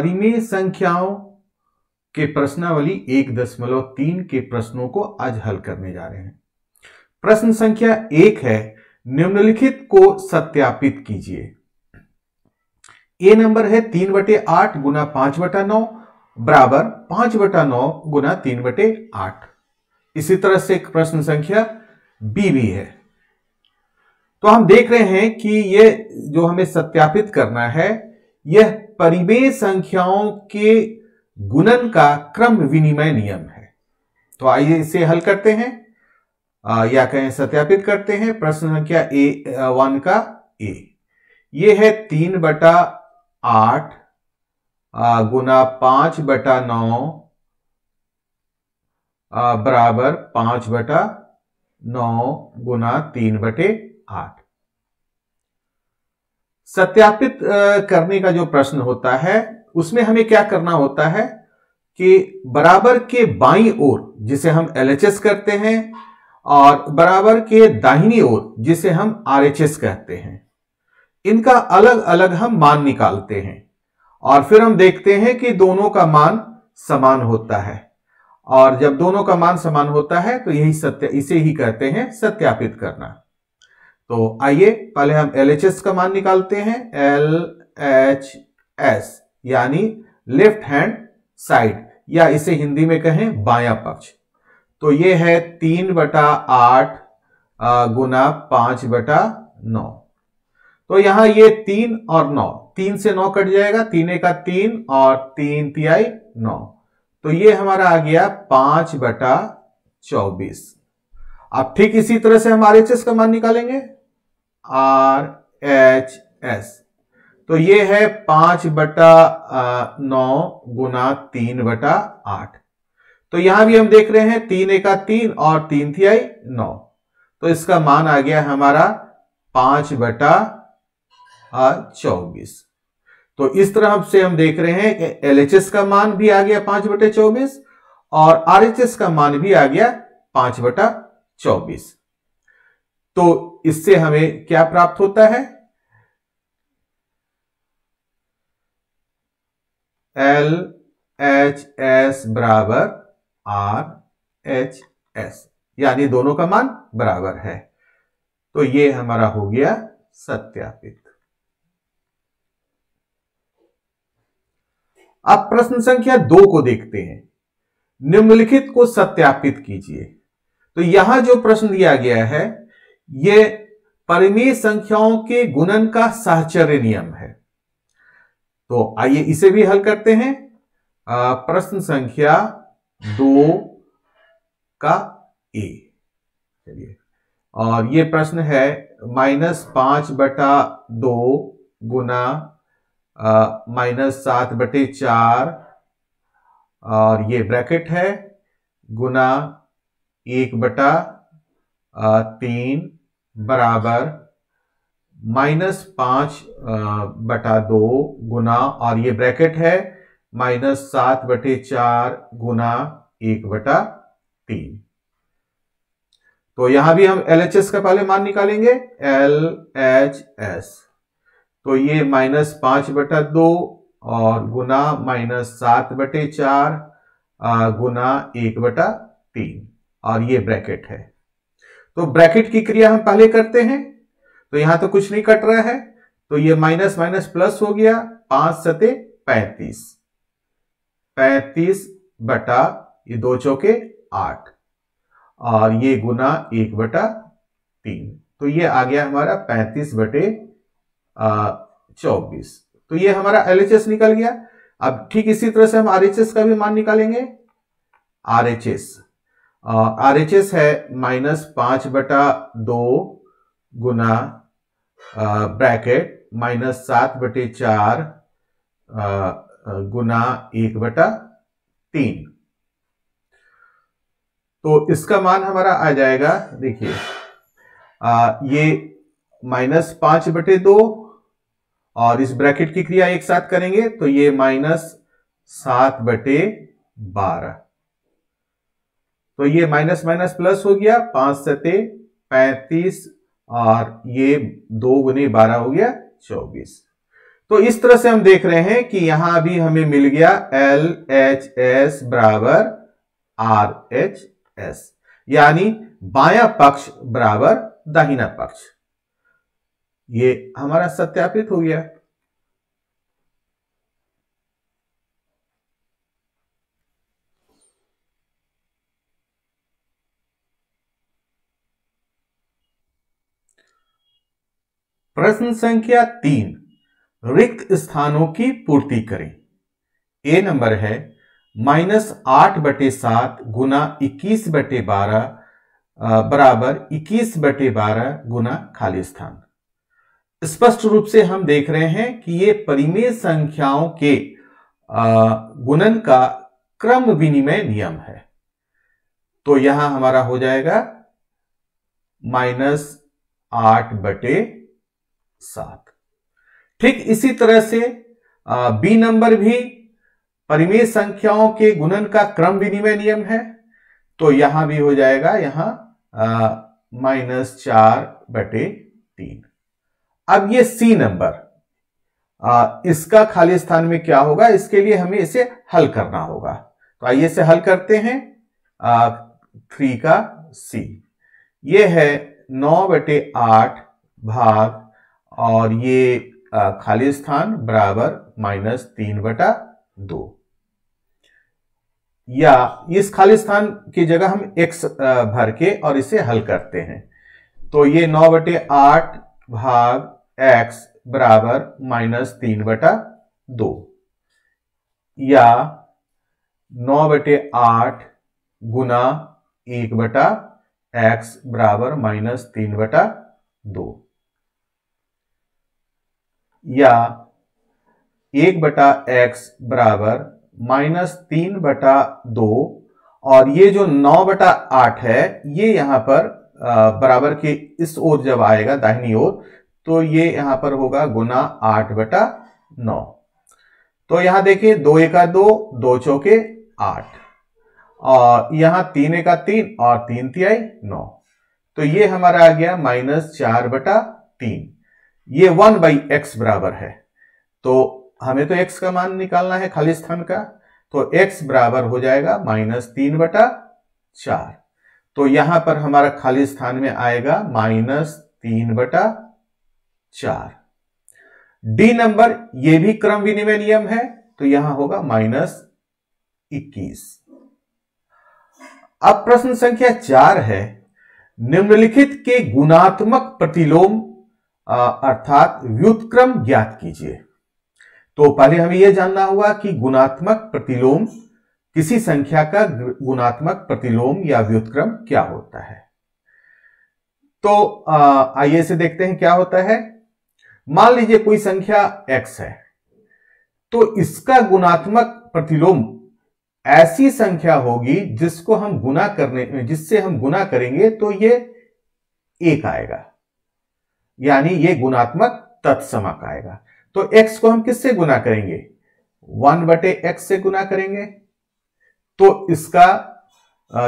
परिमेय संख्याओं के प्रश्नावली एक दशमलव तीन के प्रश्नों को आज हल करने जा रहे हैं प्रश्न संख्या एक है निम्नलिखित को सत्यापित कीजिए ए नंबर है तीन बटे आठ गुना पांच बटा नौ बराबर पांच बटा नौ गुना तीन बटे आठ इसी तरह से एक प्रश्न संख्या बी भी है तो हम देख रहे हैं कि ये जो हमें सत्यापित करना है यह परिवेश संख्याओं के गुणन का क्रम विनिमय नियम है तो आइए इसे हल करते हैं आ, या कहें सत्यापित करते हैं प्रश्न संख्या ए वन का ए ये है तीन बटा आठ गुना पांच बटा नौ बराबर पांच बटा नौ गुना तीन बटे आठ सत्यापित करने का जो प्रश्न होता है उसमें हमें क्या करना होता है कि बराबर के बाई ओर जिसे हम एल करते हैं और बराबर के दाहिनी ओर जिसे हम आर कहते हैं इनका अलग अलग हम मान निकालते हैं और फिर हम देखते हैं कि दोनों का मान समान होता है और जब दोनों का मान समान होता है तो यही सत्य इसे ही कहते हैं सत्यापित करना तो आइए पहले हम एल एच एस का मान निकालते हैं एल एच एस यानी लेफ्ट हैंड साइड या इसे हिंदी में कहें बाया पक्ष तो ये है तीन बटा आठ गुना पांच बटा नौ तो यहां ये तीन और नौ तीन से नौ कट जाएगा तीन का तीन और तीन तिहाई नौ तो ये हमारा आ गया पांच बटा चौबीस अब ठीक इसी तरह से हम आर का मान निकालेंगे आर एच एस तो ये है पांच बटा नौ गुना तीन बटा आठ तो यहां भी हम देख रहे हैं तीन एका तीन और तीन थी आई नौ तो इसका मान आ गया हमारा पांच बटा चौबीस तो इस तरह से हम देख रहे हैं एच एलएचएस का मान भी आ गया पांच बटे चौबीस और आरएचएस का मान भी आ गया पांच बटा चौबीस तो इससे हमें क्या प्राप्त होता है एल एच एस बराबर आर एच एस यानी दोनों का मान बराबर है तो ये हमारा हो गया सत्यापित अब प्रश्न संख्या दो को देखते हैं निम्नलिखित को सत्यापित कीजिए तो यहां जो प्रश्न दिया गया है ये परिमेय संख्याओं के गुणन का साहचर्य नियम है तो आइए इसे भी हल करते हैं प्रश्न संख्या दो का ए चलिए और ये प्रश्न है माइनस पांच बटा दो गुना माइनस सात बटे चार और ये ब्रैकेट है गुना एक बटा तीन बराबर माइनस पांच बटा दो गुना और ये ब्रैकेट है माइनस सात बटे चार गुना एक बटा तीन तो यहां भी हम एल एच एस का पहले मान निकालेंगे एल एच एस तो ये माइनस पांच बटा दो और गुना माइनस सात बटे चार गुना एक बटा तीन और ये ब्रैकेट है तो ब्रैकेट की क्रिया हम पहले करते हैं तो यहां तो कुछ नहीं कट रहा है तो ये माइनस माइनस प्लस हो गया पांच सते पैंतीस पैंतीस बटा ये दो चौके आठ और ये गुना एक बटा तीन तो ये आ गया हमारा पैंतीस बटे चौबीस तो ये हमारा एलएचएस निकल गया अब ठीक इसी तरह से हम आरएचएस का भी मान निकालेंगे आरएचएस आर एच एस है माइनस पांच बटा दो गुना ब्रैकेट माइनस सात बटे चार गुना एक बटा तीन तो इसका मान हमारा आ जाएगा देखिए ये माइनस पांच बटे दो और इस ब्रैकेट की क्रिया एक साथ करेंगे तो ये माइनस सात बटे बारह तो ये माइनस माइनस प्लस हो गया पांच सते पैंतीस और ये दो गुने बारह हो गया चौबीस तो इस तरह से हम देख रहे हैं कि यहां भी हमें मिल गया एल एच एस बराबर आर एच एस यानी बाया पक्ष बराबर दाहिना पक्ष ये हमारा सत्यापित हो गया प्रश्न संख्या तीन रिक्त स्थानों की पूर्ति करें ए नंबर है माइनस आठ बटे सात गुना इक्कीस बटे बारह बराबर इक्कीस बटे बारह गुना खाली स्थान स्पष्ट रूप से हम देख रहे हैं कि ये परिमेय संख्याओं के गुणन का क्रम विनिमय नियम है तो यहां हमारा हो जाएगा माइनस आठ बटे सात ठीक इसी तरह से बी नंबर भी परिमेय संख्याओं के गुणन का क्रम विनिमय नियम है तो यहां भी हो जाएगा यहां माइनस चार बटे तीन अब ये सी नंबर इसका खाली स्थान में क्या होगा इसके लिए हमें इसे हल करना होगा तो आइए इसे हल करते हैं आ, थ्री का सी ये है नौ बटे आठ भाग और ये खाली स्थान बराबर माइनस तीन बटा दो या इस खाली स्थान की जगह हम x भर के और इसे हल करते हैं तो ये नौ बटे आठ भाग x बराबर माइनस तीन बटा दो या नौ बटे आठ गुना एक बटा एक्स बराबर माइनस तीन बटा दो या एक बटा एक्स बराबर माइनस तीन बटा दो और ये जो नौ बटा आठ है ये यहां पर बराबर के इस ओर जब आएगा दाहिनी ओर तो ये यहां पर होगा गुना आठ बटा नौ तो यहां देखिए दो एका दो दो चौके आठ और यहां तीन एका तीन और तीन तिहाई नौ तो ये हमारा आ गया माइनस चार बटा तीन ये वन बाई एक्स बराबर है तो हमें तो एक्स का मान निकालना है खाली स्थान का तो एक्स बराबर हो जाएगा माइनस तीन बटा चार तो यहां पर हमारा खाली स्थान में आएगा माइनस तीन बटा चार डी नंबर ये भी क्रम विनिमय नियम है तो यहां होगा माइनस इक्कीस अब प्रश्न संख्या चार है निम्नलिखित के गुणात्मक प्रतिलोम अर्थात व्युत्क्रम ज्ञात कीजिए तो पहले हमें यह जानना होगा कि गुणात्मक प्रतिलोम किसी संख्या का गुणात्मक प्रतिलोम या व्युत्क्रम क्या होता है तो आइए से देखते हैं क्या होता है मान लीजिए कोई संख्या x है तो इसका गुणात्मक प्रतिलोम ऐसी संख्या होगी जिसको हम गुना करने जिससे हम गुना करेंगे तो ये एक आएगा यानी ये गुणात्मक तत्समक आएगा तो x को हम किससे गुना करेंगे वन बटे एक्स से गुना करेंगे तो इसका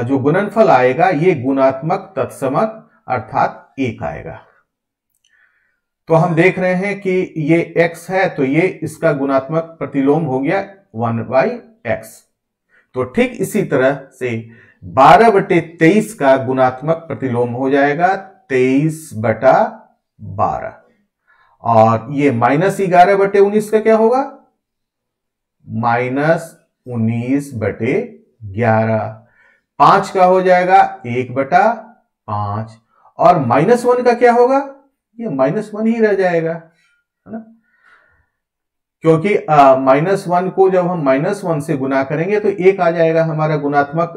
जो गुणनफल आएगा ये गुणात्मक तत्समक अर्थात एक आएगा तो हम देख रहे हैं कि ये x है तो ये इसका गुणात्मक प्रतिलोम हो गया वन बाई एक्स तो ठीक इसी तरह से बारह बटे तेईस का गुणात्मक प्रतिलोम हो जाएगा तेईस बटा बारह और ये माइनस ग्यारह बटे उन्नीस का क्या होगा माइनस उन्नीस बटे ग्यारह पांच का हो जाएगा एक बटा पांच और माइनस वन का क्या होगा ये माइनस वन ही रह जाएगा है ना क्योंकि माइनस वन को जब हम माइनस वन से गुना करेंगे तो एक आ जाएगा हमारा गुणात्मक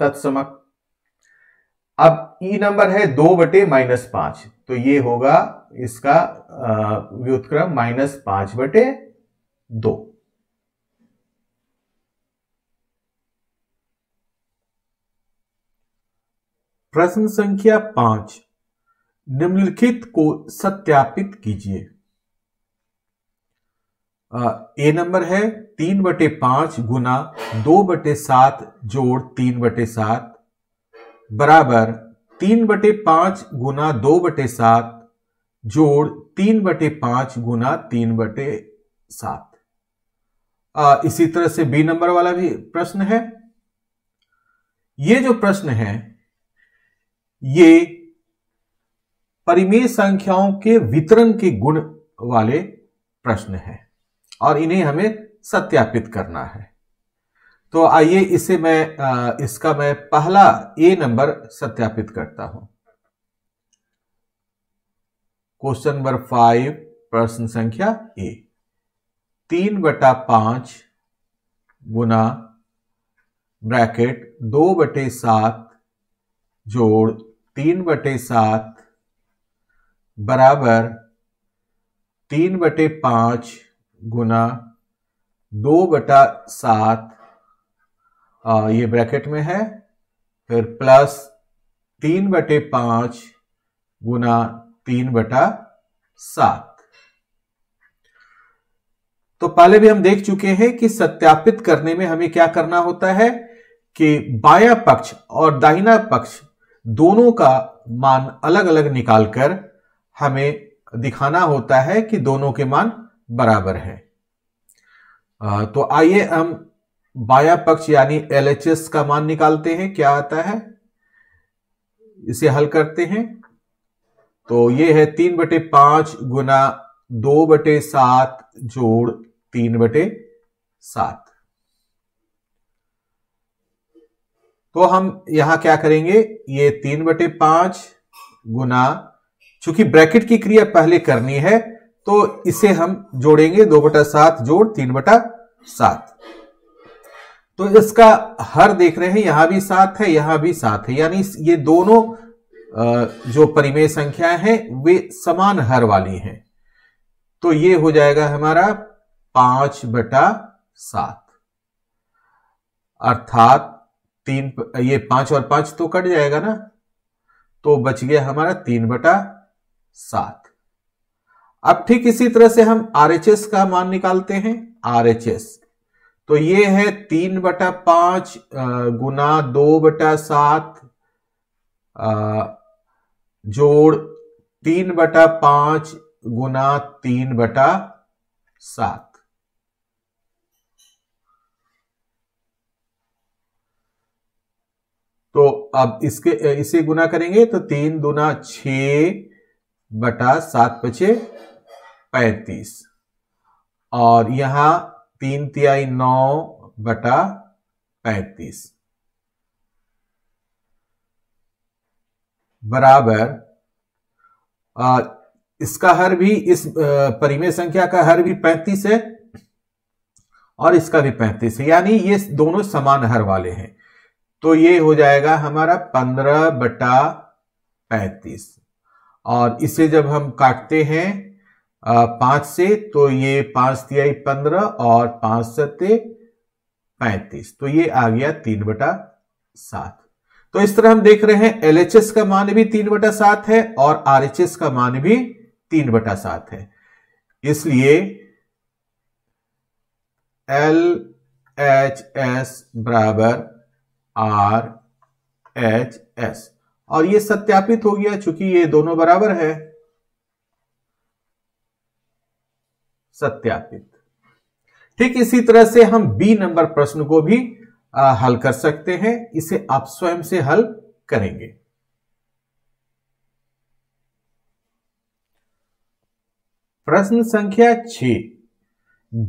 तत्समक अब ई नंबर है दो बटे माइनस पांच तो ये होगा इसका व्युतक्रम माइनस पांच बटे दो प्रश्न संख्या पांच निम्नलिखित को सत्यापित कीजिए ए नंबर है तीन बटे पांच गुना दो बटे सात जोड़ तीन बटे सात बराबर तीन बटे पांच गुना दो बटे सात जोड़ तीन बटे पांच गुना तीन बटे सात इसी तरह से बी नंबर वाला भी प्रश्न है ये जो प्रश्न है ये परिमेय संख्याओं के वितरण के गुण वाले प्रश्न है और इन्हें हमें सत्यापित करना है तो आइए इसे मैं इसका मैं पहला ए नंबर सत्यापित करता हूं क्वेश्चन नंबर फाइव प्रश्न संख्या ए तीन बटा पांच गुना ब्रैकेट दो बटे सात जोड़ तीन बटे सात बराबर तीन बटे पांच गुना दो बटा सात आ, ये ब्रैकेट में है फिर प्लस तीन बटे पांच गुना तीन बटा सात तो पहले भी हम देख चुके हैं कि सत्यापित करने में हमें क्या करना होता है कि बाया पक्ष और दाहिना पक्ष दोनों का मान अलग अलग निकालकर हमें दिखाना होता है कि दोनों के मान बराबर है तो आइए हम बाया पक्ष यानी एल का मान निकालते हैं क्या आता है इसे हल करते हैं तो ये है तीन बटे पांच गुना दो बटे सात जोड़ तीन बटे सात तो हम यहां क्या करेंगे ये तीन बटे पांच गुना चूंकि ब्रैकेट की क्रिया पहले करनी है तो इसे हम जोड़ेंगे दो बटा सात जोड़ तीन बटा सात तो इसका हर देख रहे हैं यहां भी सात है यहां भी सात है यानी ये दोनों जो परिमेय संख्याएं हैं वे समान हर वाली हैं तो ये हो जाएगा हमारा पांच बटा सात अर्थात तीन ये पांच और पांच तो कट जाएगा ना तो बच गया हमारा तीन बटा सात अब ठीक इसी तरह से हम आरएचएस का मान निकालते हैं आरएचएस तो ये है तीन बटा पांच गुना दो बटा सात जोड़ तीन बटा पांच गुना तीन बटा सात तो अब इसके इसे गुना करेंगे तो तीन दुना छ बटा सात पचे पैतीस और यहां तीन तिहाई नौ बटा पैतीस बराबर इसका हर भी इस परिमेय संख्या का हर भी पैंतीस है और इसका भी पैंतीस है यानी ये दोनों समान हर वाले हैं तो ये हो जाएगा हमारा पंद्रह बटा पैंतीस और इसे जब हम काटते हैं पांच से तो ये पांच तिहाई पंद्रह और पांच सत्य पैंतीस तो ये आ गया तीन बटा सात तो इस तरह हम देख रहे हैं एलएचएस का मान भी तीन बटा सात है और आरएचएस का मान भी तीन बटा सात है इसलिए एल एच एस बराबर आर एच एस और ये सत्यापित हो गया चूंकि ये दोनों बराबर है सत्यापित ठीक इसी तरह से हम बी नंबर प्रश्न को भी आ, हल कर सकते हैं इसे आप स्वयं से हल करेंगे प्रश्न संख्या छ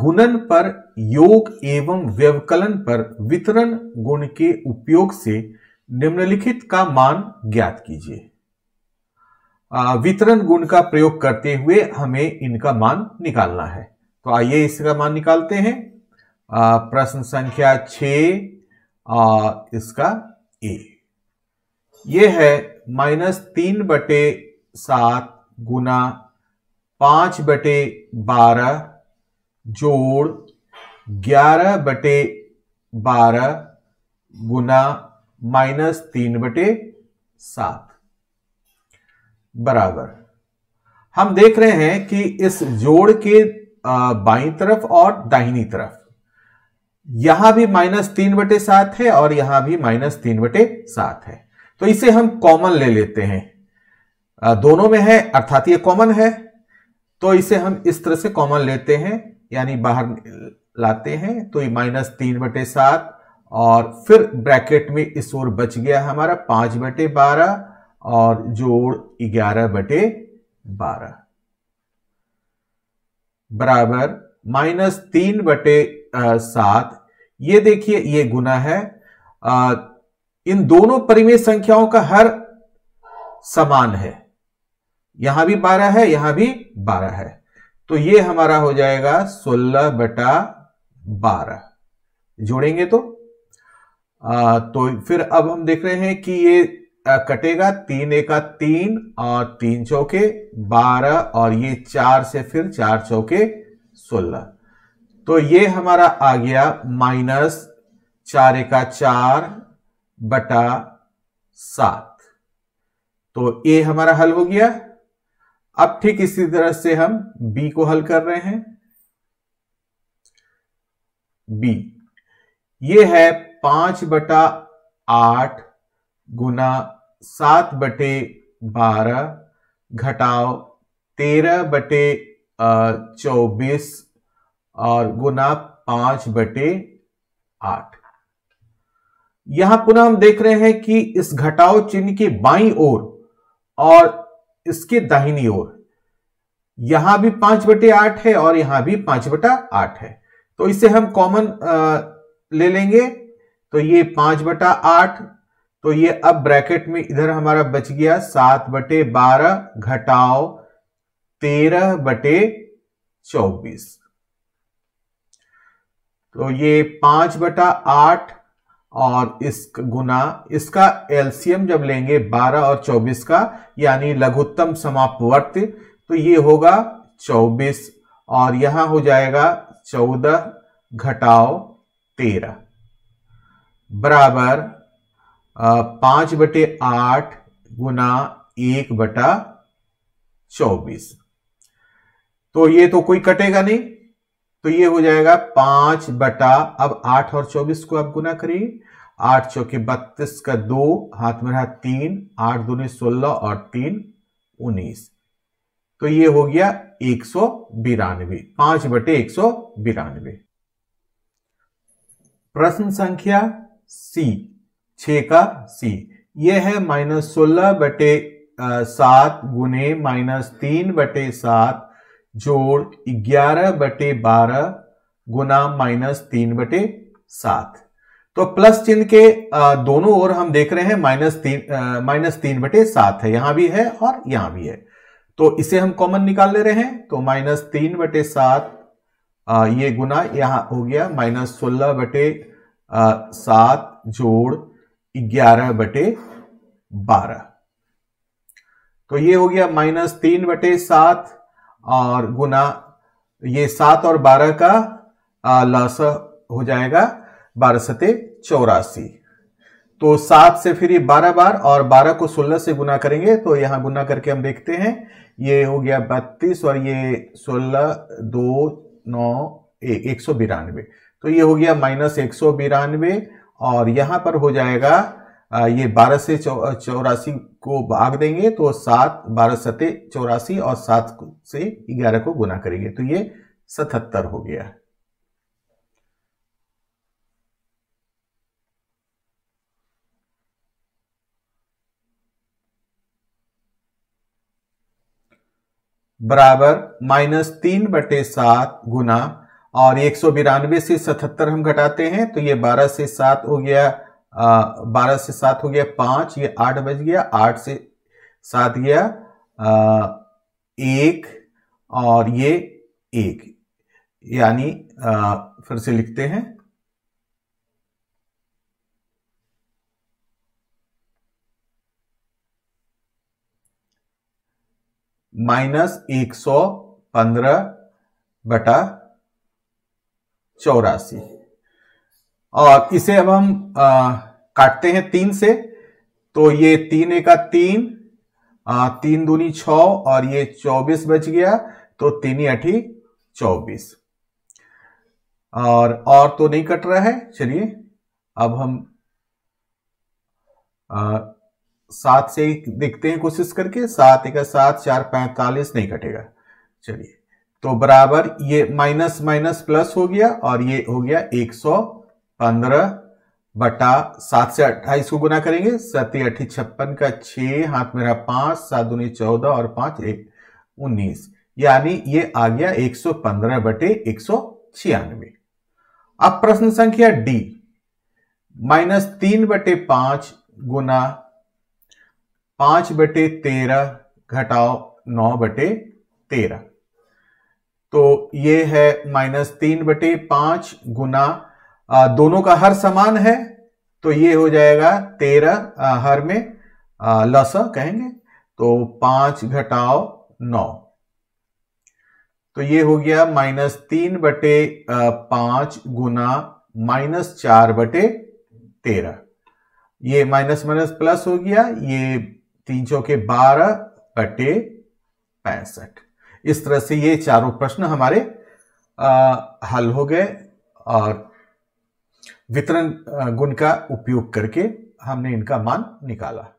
गुणन पर योग एवं व्यवकलन पर वितरण गुण के उपयोग से निम्नलिखित का मान ज्ञात कीजिए वितरण गुण का प्रयोग करते हुए हमें इनका मान निकालना है तो आइए इसका मान निकालते हैं प्रश्न संख्या छ इसका ए ये है माइनस तीन बटे सात गुना पांच बटे बारह जोड़ ग्यारह बटे बारह गुना माइनस तीन बटे सात बराबर हम देख रहे हैं कि इस जोड़ के बाई तरफ और दाहिनी तरफ यहां भी माइनस तीन बटे सात है और यहां भी माइनस तीन बटे सात है तो इसे हम कॉमन ले लेते हैं दोनों में है अर्थात ये कॉमन है तो इसे हम इस तरह से कॉमन लेते हैं यानी बाहर लाते हैं तो ये माइनस तीन बटे सात और फिर ब्रैकेट में इस ओर बच गया हमारा पांच बटे बारह और जोड़ ग्यारह बटे बारह बराबर माइनस तीन बटे सात ये देखिए ये गुना है आ, इन दोनों परिमेय संख्याओं का हर समान है यहां भी बारह है यहां भी बारह है तो ये हमारा हो जाएगा सोलह बटा बारह जोड़ेंगे तो आ, तो फिर अब हम देख रहे हैं कि ये कटेगा तीन एका तीन और तीन चौके बारह और ये चार से फिर चार चौके सोलह तो ये हमारा आ गया माइनस चार एका चार बटा सात तो ए हमारा हल हो गया अब ठीक इसी तरह से हम बी को हल कर रहे हैं बी ये है पांच बटा आठ गुना सात बटे बारह घटाओ तेरह बटे चौबीस और गुना पांच बटे आठ यहां पुनः हम देख रहे हैं कि इस घटाओ चिन्ह के बाई ओर और इसके दाहिनी ओर यहां भी पांच बटे आठ है और यहां भी पांच बटा आठ है तो इसे हम कॉमन ले लेंगे तो ये पांच बटा आठ तो ये अब ब्रैकेट में इधर हमारा बच गया सात बटे बारह घटाओ तेरह बटे चौबीस तो ये पांच बटा आठ और इस गुना इसका एलसीएम जब लेंगे बारह और चौबीस का यानी लघुत्तम समापवर्त तो ये होगा चौबीस और यहां हो जाएगा चौदह घटाओ तेरह बराबर पांच बटे आठ गुना एक बटा चौबीस तो ये तो कोई कटेगा नहीं तो ये हो जाएगा पांच बटा अब आठ और चौबीस को आप गुना करिए आठ चौके बत्तीस का दो हाथ में रहा तीन आठ दो सोलह और तीन उन्नीस तो ये हो गया एक सौ बिरानवे पांच बटे एक सौ बिरानवे प्रश्न संख्या सी छ का सी ये है माइनस सोलह बटे सात गुने माइनस तीन बटे सात जोड़ ग्यारह बटे बारह गुना माइनस तीन बटे सात तो प्लस चिन्ह के दोनों ओर हम देख रहे हैं माइनस तीन माइनस तीन बटे सात है यहां भी है और यहां भी है तो इसे हम कॉमन निकाल ले रहे हैं तो माइनस तीन बटे सात ये गुना यहां हो गया माइनस सोलह बटे सात जोड़ ग्यारह बटे बारह तो ये हो गया माइनस तीन बटे सात और गुना ये सात और बारह का लस हो जाएगा बारह सते चौरासी तो सात से फिर ये बारह बार और बारह को सोलह से गुना करेंगे तो यहां गुना करके हम देखते हैं ये हो गया बत्तीस और ये सोलह दो नौ एक सौ बिरानवे तो ये हो गया माइनस एक सौ बिरानवे और यहाँ पर हो जाएगा ये बारह से चौ, चौरासी को भाग देंगे तो सात बारह सते चौरासी और सात से ग्यारह को गुना करेंगे तो ये सतहत्तर हो गया बराबर माइनस तीन बटे सात गुना और एक सौ बिरानवे से सतहत्तर हम घटाते हैं तो ये बारह से सात हो गया बारह से सात हो गया पांच ये आठ बज गया आठ से सात गया आ, एक और ये एक यानी फिर से लिखते हैं माइनस एक सौ पंद्रह बटा चौरासी और इसे अब हम आ, काटते हैं तीन से तो ये तीन एका तीन आ, तीन दूनी छ और ये चौबीस बच गया तो तीन अठी चौबीस और और तो नहीं कट रहा है चलिए अब हम सात से देखते हैं कोशिश करके सात एक सात चार पैंतालीस नहीं कटेगा चलिए तो बराबर ये माइनस माइनस प्लस हो गया और ये हो गया 115 बटा सात से अट्ठाईस को गुना करेंगे सती अठी छप्पन का छह हाथ मेरा पांच सात दुनी चौदह और पांच एक उन्नीस यानी ये आ गया 115 बटे एक अब प्रश्न संख्या डी माइनस तीन बटे पांच गुना पांच बटे तेरह घटाओ नौ बटे तेरह तो ये है माइनस तीन बटे पांच गुना दोनों का हर समान है तो ये हो जाएगा तेरह हर में लस कहेंगे तो पांच घटाओ नौ तो ये हो गया माइनस तीन बटे पांच गुना माइनस चार बटे तेरह ये माइनस माइनस प्लस हो गया ये तीन चौके बारह बटे पैंसठ इस तरह से ये चारों प्रश्न हमारे आ, हल हो गए और वितरण गुण का उपयोग करके हमने इनका मान निकाला